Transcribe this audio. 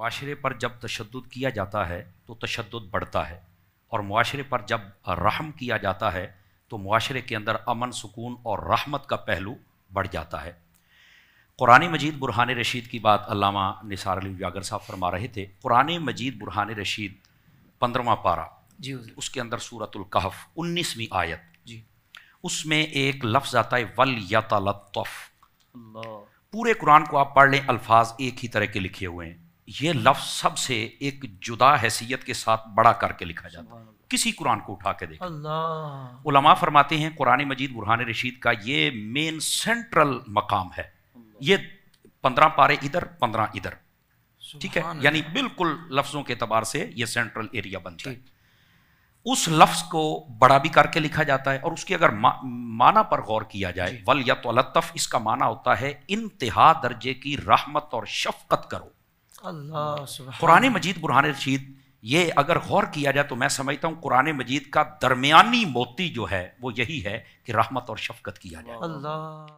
माशरे पर जब तशद किया जाता है तो तशद बढ़ता है और माशरे पर जब रहम किया जाता है तो माशरे के अंदर अमन सुकून और रहमत का पहलू बढ़ जाता है कुरान मजीद बुरहान रशीद की बात अलामा निसार अली जागर साहब फरमा रहे थे कुरान मजीद बुरहान रशीद पंद्रवा पारा जी उसके अंदर सूरतुल्कहफ उन्नीसवीं आयत जी उसमें एक लफ्ज़ आता है वल यतलतफ़ पूरे कुरान को आप पढ़ लें अल्फाज एक ही तरह के लिखे हुए हैं ये लफ्ज सबसे एक जुदा हैसियत के साथ बड़ा करके लिखा जाता है किसी कुरान को उठा के देखें उलमा फरमाते हैं कुरान मजीद बुरहान रशीद का ये मेन सेंट्रल मकाम है ये पंद्रह पारे इधर पंद्रह इधर ठीक है यानी बिल्कुल लफ्ज़ों के अतबार से ये सेंट्रल एरिया बनता है उस लफ्ज़ को बड़ा भी करके लिखा जाता है और उसकी अगर मा, माना पर गौर किया जाए वल या तो इसका माना होता है इंतहा दर्जे की राहमत और शफकत करो कुरान मजीद बुरहान रशीद ये अगर गौर किया जाए तो मैं समझता हूँ कुरान मजीद का दरमियानी मोती जो है वो यही है कि राहमत और शफकत किया जाए अल्लाह